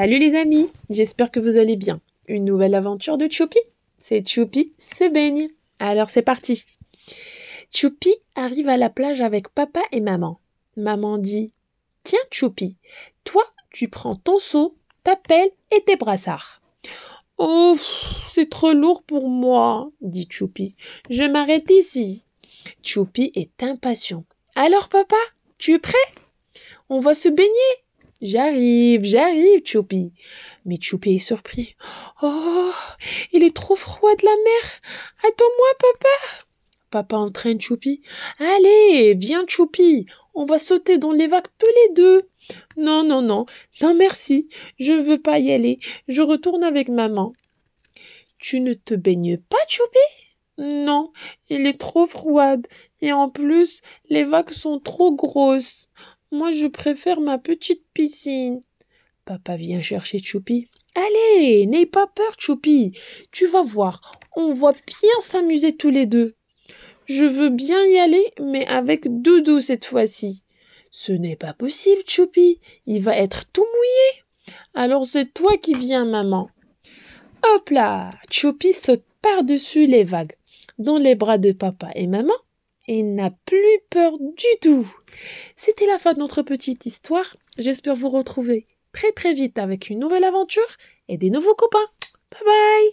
Salut les amis, j'espère que vous allez bien. Une nouvelle aventure de Choupi C'est Choupi se baigne. Alors c'est parti. Choupi arrive à la plage avec papa et maman. Maman dit Tiens Choupi, toi tu prends ton seau, ta pelle et tes brassards. Oh, c'est trop lourd pour moi, dit Choupi. Je m'arrête ici. Choupi est impatient. Alors papa, tu es prêt On va se baigner J'arrive, j'arrive, Choupi. Mais Choupi est surpris. Oh, il est trop froid de la mer. Attends-moi, papa. Papa entraîne Choupi. Allez, viens, Choupi. On va sauter dans les vagues tous les deux. Non, non, non. Non, merci. Je ne veux pas y aller. Je retourne avec maman. Tu ne te baignes pas, Choupi? Non, il est trop froid et en plus les vagues sont trop grosses moi je préfère ma petite piscine papa vient chercher tchoupi allez n'aie pas peur Choupi. tu vas voir on va bien s'amuser tous les deux je veux bien y aller mais avec doudou cette fois-ci ce n'est pas possible tchoupi il va être tout mouillé alors c'est toi qui viens maman hop là Choupi saute par-dessus les vagues dans les bras de papa et maman et n'a plus peur du tout. C'était la fin de notre petite histoire. J'espère vous retrouver très très vite avec une nouvelle aventure et des nouveaux copains. Bye bye